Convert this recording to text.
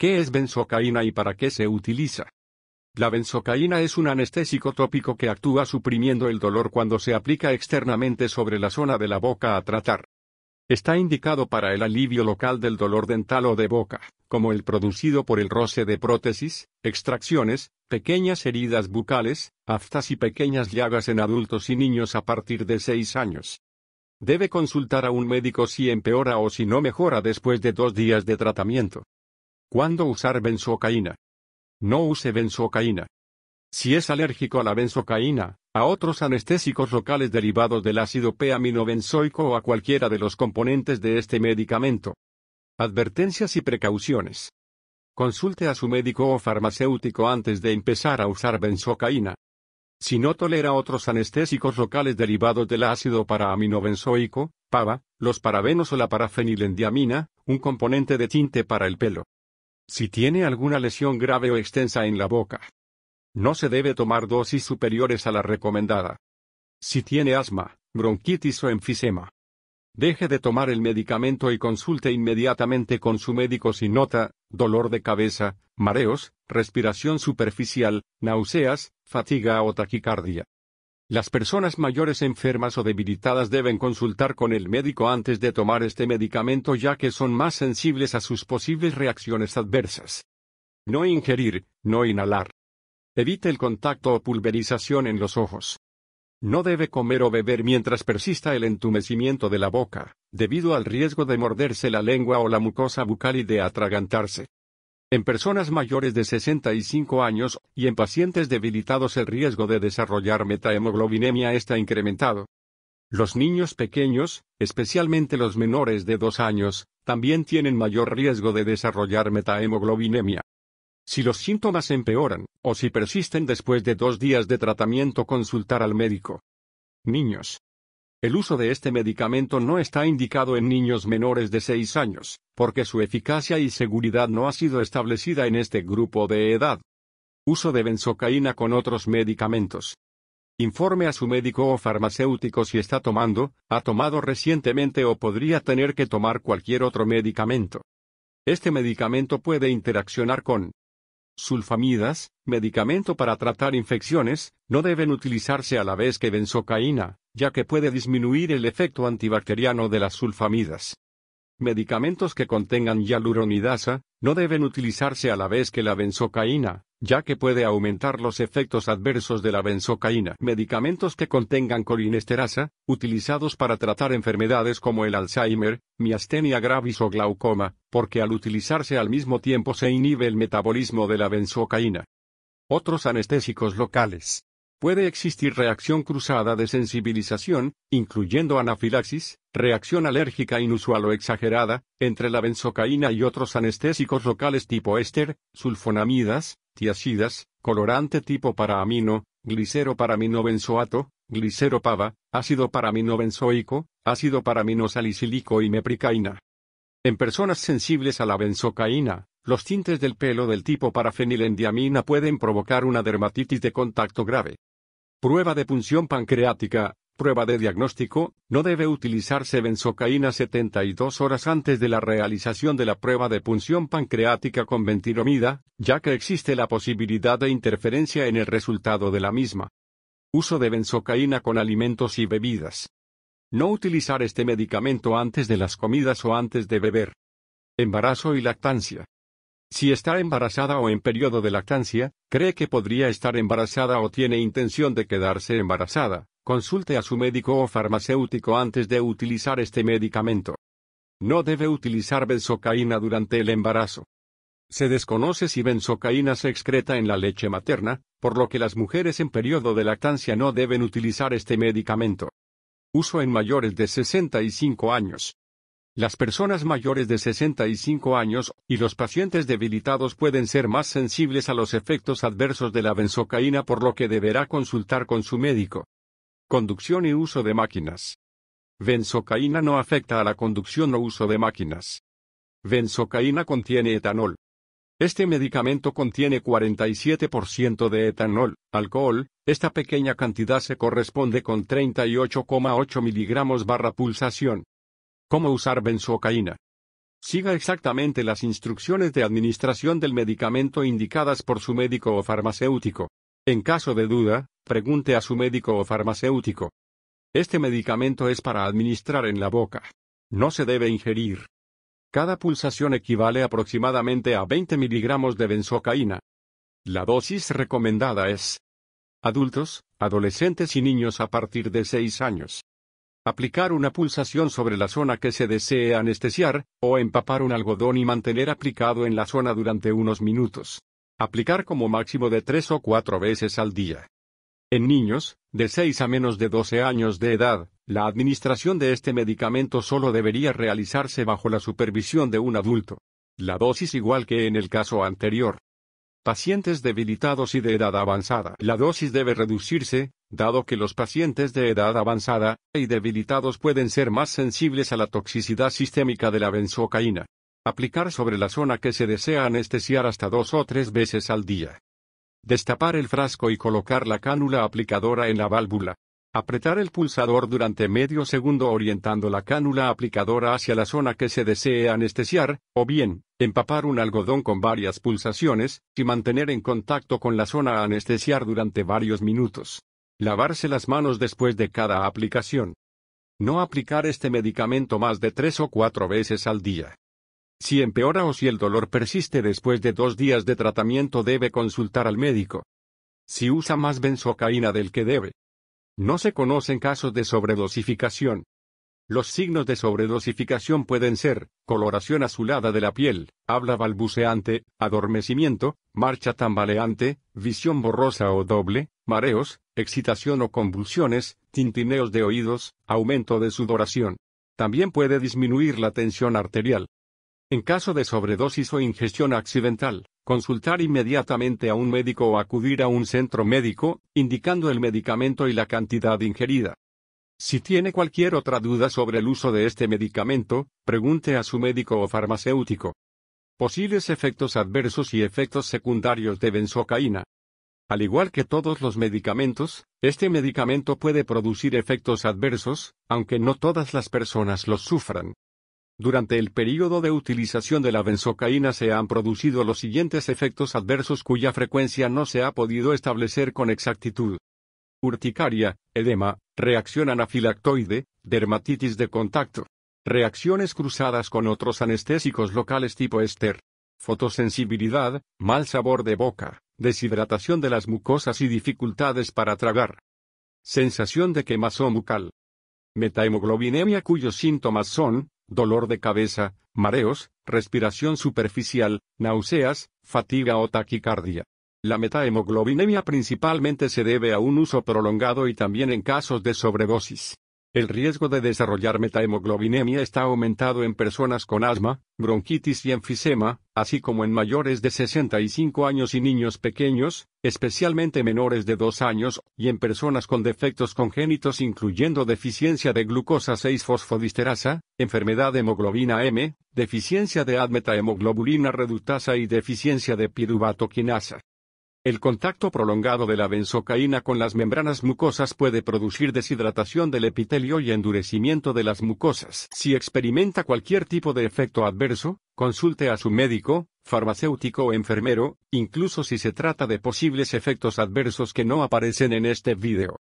¿Qué es benzocaína y para qué se utiliza? La benzocaína es un anestésico tópico que actúa suprimiendo el dolor cuando se aplica externamente sobre la zona de la boca a tratar. Está indicado para el alivio local del dolor dental o de boca, como el producido por el roce de prótesis, extracciones, pequeñas heridas bucales, aftas y pequeñas llagas en adultos y niños a partir de 6 años. Debe consultar a un médico si empeora o si no mejora después de dos días de tratamiento. ¿Cuándo usar benzocaína? No use benzocaína. Si es alérgico a la benzocaína, a otros anestésicos locales derivados del ácido p-aminobenzoico o a cualquiera de los componentes de este medicamento. Advertencias y precauciones. Consulte a su médico o farmacéutico antes de empezar a usar benzocaína. Si no tolera otros anestésicos locales derivados del ácido paraaminobenzoico, PAVA, los parabenos o la parafenilendiamina, un componente de tinte para el pelo si tiene alguna lesión grave o extensa en la boca. No se debe tomar dosis superiores a la recomendada. Si tiene asma, bronquitis o enfisema. Deje de tomar el medicamento y consulte inmediatamente con su médico si nota, dolor de cabeza, mareos, respiración superficial, náuseas, fatiga o taquicardia. Las personas mayores enfermas o debilitadas deben consultar con el médico antes de tomar este medicamento ya que son más sensibles a sus posibles reacciones adversas. No ingerir, no inhalar. Evite el contacto o pulverización en los ojos. No debe comer o beber mientras persista el entumecimiento de la boca, debido al riesgo de morderse la lengua o la mucosa bucal y de atragantarse. En personas mayores de 65 años y en pacientes debilitados el riesgo de desarrollar metahemoglobinemia está incrementado. Los niños pequeños, especialmente los menores de 2 años, también tienen mayor riesgo de desarrollar metahemoglobinemia. Si los síntomas empeoran, o si persisten después de dos días de tratamiento, consultar al médico. Niños. El uso de este medicamento no está indicado en niños menores de 6 años, porque su eficacia y seguridad no ha sido establecida en este grupo de edad. Uso de benzocaína con otros medicamentos. Informe a su médico o farmacéutico si está tomando, ha tomado recientemente o podría tener que tomar cualquier otro medicamento. Este medicamento puede interaccionar con sulfamidas, medicamento para tratar infecciones, no deben utilizarse a la vez que benzocaína, ya que puede disminuir el efecto antibacteriano de las sulfamidas. Medicamentos que contengan hialuronidasa, no deben utilizarse a la vez que la benzocaína, ya que puede aumentar los efectos adversos de la benzocaína. Medicamentos que contengan colinesterasa, utilizados para tratar enfermedades como el Alzheimer, miastenia gravis o glaucoma, porque al utilizarse al mismo tiempo se inhibe el metabolismo de la benzocaína. Otros anestésicos locales. Puede existir reacción cruzada de sensibilización, incluyendo anafilaxis, reacción alérgica inusual o exagerada, entre la benzocaína y otros anestésicos locales tipo éster, sulfonamidas, tiacidas, colorante tipo paraamino, gliceroparaminobenzoato, gliceropava, ácido paraminobenzoico, ácido paraminosalicílico y mepricaína. En personas sensibles a la benzocaína, los tintes del pelo del tipo parafenilendiamina pueden provocar una dermatitis de contacto grave. Prueba de punción pancreática, prueba de diagnóstico, no debe utilizarse benzocaína 72 horas antes de la realización de la prueba de punción pancreática con ventiromida, ya que existe la posibilidad de interferencia en el resultado de la misma. Uso de benzocaína con alimentos y bebidas. No utilizar este medicamento antes de las comidas o antes de beber. Embarazo y lactancia. Si está embarazada o en periodo de lactancia, cree que podría estar embarazada o tiene intención de quedarse embarazada, consulte a su médico o farmacéutico antes de utilizar este medicamento. No debe utilizar benzocaína durante el embarazo. Se desconoce si benzocaína se excreta en la leche materna, por lo que las mujeres en periodo de lactancia no deben utilizar este medicamento. Uso en mayores de 65 años. Las personas mayores de 65 años y los pacientes debilitados pueden ser más sensibles a los efectos adversos de la benzocaína por lo que deberá consultar con su médico. Conducción y uso de máquinas. Benzocaína no afecta a la conducción o uso de máquinas. Benzocaína contiene etanol. Este medicamento contiene 47% de etanol, alcohol, esta pequeña cantidad se corresponde con 38,8 miligramos barra pulsación. Cómo usar benzocaína. Siga exactamente las instrucciones de administración del medicamento indicadas por su médico o farmacéutico. En caso de duda, pregunte a su médico o farmacéutico. Este medicamento es para administrar en la boca. No se debe ingerir. Cada pulsación equivale aproximadamente a 20 miligramos de benzocaína. La dosis recomendada es adultos, adolescentes y niños a partir de 6 años. Aplicar una pulsación sobre la zona que se desee anestesiar, o empapar un algodón y mantener aplicado en la zona durante unos minutos. Aplicar como máximo de tres o cuatro veces al día. En niños, de 6 a menos de 12 años de edad, la administración de este medicamento solo debería realizarse bajo la supervisión de un adulto. La dosis igual que en el caso anterior. Pacientes debilitados y de edad avanzada. La dosis debe reducirse, dado que los pacientes de edad avanzada y debilitados pueden ser más sensibles a la toxicidad sistémica de la benzocaína. Aplicar sobre la zona que se desea anestesiar hasta dos o tres veces al día. Destapar el frasco y colocar la cánula aplicadora en la válvula. Apretar el pulsador durante medio segundo orientando la cánula aplicadora hacia la zona que se desee anestesiar, o bien, empapar un algodón con varias pulsaciones, y mantener en contacto con la zona a anestesiar durante varios minutos. Lavarse las manos después de cada aplicación. No aplicar este medicamento más de tres o cuatro veces al día. Si empeora o si el dolor persiste después de dos días de tratamiento debe consultar al médico. Si usa más benzocaína del que debe. No se conocen casos de sobredosificación. Los signos de sobredosificación pueden ser, coloración azulada de la piel, habla balbuceante, adormecimiento, marcha tambaleante, visión borrosa o doble, mareos, excitación o convulsiones, tintineos de oídos, aumento de sudoración. También puede disminuir la tensión arterial. En caso de sobredosis o ingestión accidental, consultar inmediatamente a un médico o acudir a un centro médico, indicando el medicamento y la cantidad ingerida. Si tiene cualquier otra duda sobre el uso de este medicamento, pregunte a su médico o farmacéutico. Posibles efectos adversos y efectos secundarios de benzocaína. Al igual que todos los medicamentos, este medicamento puede producir efectos adversos, aunque no todas las personas los sufran. Durante el período de utilización de la benzocaína se han producido los siguientes efectos adversos cuya frecuencia no se ha podido establecer con exactitud. Urticaria, edema, reacción anafilactoide, dermatitis de contacto. Reacciones cruzadas con otros anestésicos locales tipo ester. Fotosensibilidad, mal sabor de boca, deshidratación de las mucosas y dificultades para tragar. Sensación de quemazón bucal. Metahemoglobinemia cuyos síntomas son, dolor de cabeza, mareos, respiración superficial, náuseas, fatiga o taquicardia. La metahemoglobinemia principalmente se debe a un uso prolongado y también en casos de sobredosis. El riesgo de desarrollar metahemoglobinemia está aumentado en personas con asma, bronquitis y enfisema, así como en mayores de 65 años y niños pequeños, especialmente menores de 2 años, y en personas con defectos congénitos incluyendo deficiencia de glucosa 6-fosfodisterasa, enfermedad de hemoglobina M, deficiencia de admetahemoglobulina reductasa y deficiencia de piruvatoquinasa. El contacto prolongado de la benzocaína con las membranas mucosas puede producir deshidratación del epitelio y endurecimiento de las mucosas. Si experimenta cualquier tipo de efecto adverso, consulte a su médico, farmacéutico o enfermero, incluso si se trata de posibles efectos adversos que no aparecen en este video.